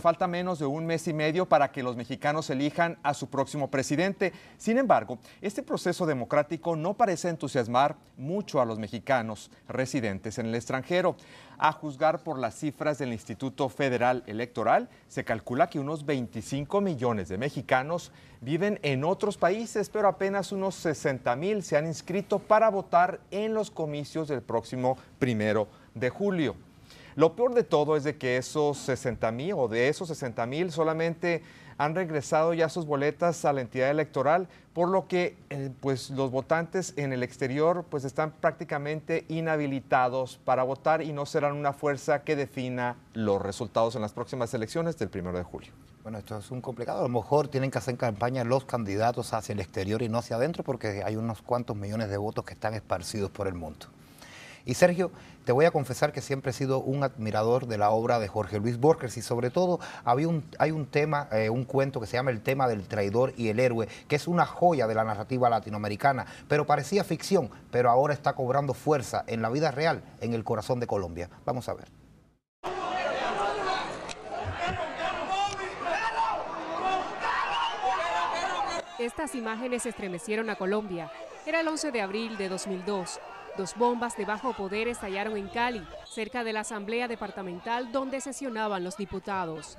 falta menos de un mes y medio para que los mexicanos elijan a su próximo presidente. Sin embargo, este proceso democrático no parece entusiasmar mucho a los mexicanos residentes en el extranjero. A juzgar por las cifras del Instituto Federal Electoral, se calcula que unos 25 millones de mexicanos viven en otros países, pero apenas unos 60 mil se han inscrito para votar en los comicios del próximo primero de julio. Lo peor de todo es de que esos 60 mil o de esos 60 mil solamente han regresado ya sus boletas a la entidad electoral, por lo que eh, pues los votantes en el exterior pues están prácticamente inhabilitados para votar y no serán una fuerza que defina los resultados en las próximas elecciones del 1 de julio. Bueno, esto es un complicado. A lo mejor tienen que hacer campaña los candidatos hacia el exterior y no hacia adentro porque hay unos cuantos millones de votos que están esparcidos por el mundo. Y Sergio, te voy a confesar que siempre he sido un admirador de la obra de Jorge Luis Borges y sobre todo había un, hay un tema, eh, un cuento que se llama El tema del traidor y el héroe, que es una joya de la narrativa latinoamericana, pero parecía ficción, pero ahora está cobrando fuerza en la vida real, en el corazón de Colombia. Vamos a ver. Estas imágenes estremecieron a Colombia. Era el 11 de abril de 2002. Dos bombas de bajo poder estallaron en Cali, cerca de la Asamblea Departamental donde sesionaban los diputados.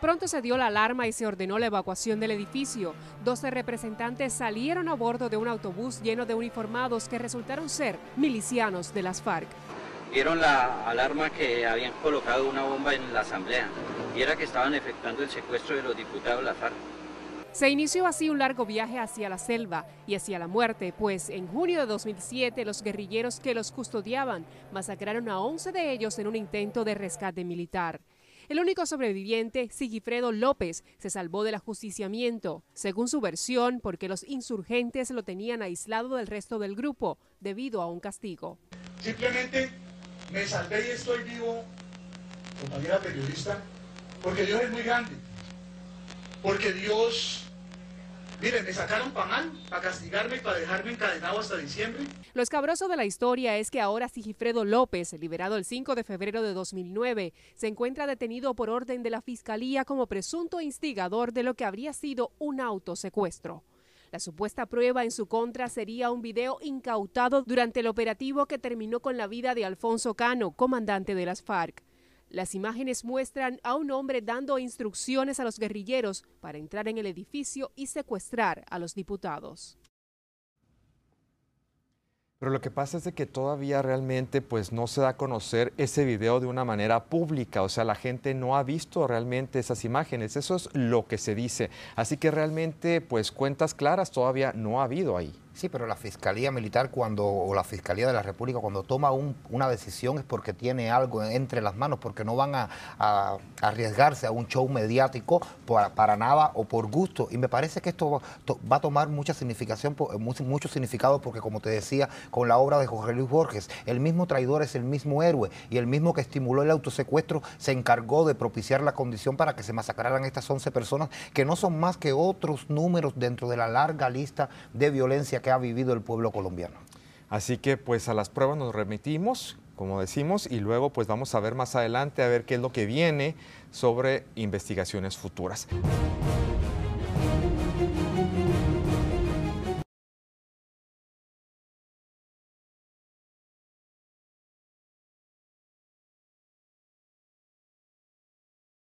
Pronto se dio la alarma y se ordenó la evacuación del edificio. Doce representantes salieron a bordo de un autobús lleno de uniformados que resultaron ser milicianos de las FARC. Vieron la alarma que habían colocado una bomba en la asamblea y era que estaban efectuando el secuestro de los diputados de las FARC. Se inició así un largo viaje hacia la selva y hacia la muerte, pues en junio de 2007 los guerrilleros que los custodiaban masacraron a 11 de ellos en un intento de rescate militar. El único sobreviviente, Sigifredo López, se salvó del ajusticiamiento, según su versión, porque los insurgentes lo tenían aislado del resto del grupo debido a un castigo. Simplemente me salvé y estoy vivo, compañera periodista, porque Dios es muy grande. Porque Dios Miren, me sacaron mal, para castigarme, para dejarme encadenado hasta diciembre. Lo escabroso de la historia es que ahora Sigifredo López, liberado el 5 de febrero de 2009, se encuentra detenido por orden de la Fiscalía como presunto instigador de lo que habría sido un autosecuestro. La supuesta prueba en su contra sería un video incautado durante el operativo que terminó con la vida de Alfonso Cano, comandante de las FARC. Las imágenes muestran a un hombre dando instrucciones a los guerrilleros para entrar en el edificio y secuestrar a los diputados. Pero lo que pasa es que todavía realmente pues no se da a conocer ese video de una manera pública, o sea, la gente no ha visto realmente esas imágenes, eso es lo que se dice. Así que realmente pues cuentas claras todavía no ha habido ahí. Sí, pero la Fiscalía Militar cuando, o la Fiscalía de la República cuando toma una decisión es porque tiene algo entre las manos, porque no van a, arriesgarse a un show mediático para, nada o por gusto. Y me parece que esto va, a tomar mucha significación, eh, mucho, significado, porque como te decía, con la obra de Jorge Luis Borges, el mismo traidor es el mismo héroe y el mismo que estimuló el autosecuestro se encargó de propiciar la condición para que se masacraran estas 11 personas, que no son más que otros números dentro de la larga lista de violencia ha vivido el pueblo colombiano. Así que pues a las pruebas nos remitimos, como decimos, y luego pues vamos a ver más adelante a ver qué es lo que viene sobre investigaciones futuras.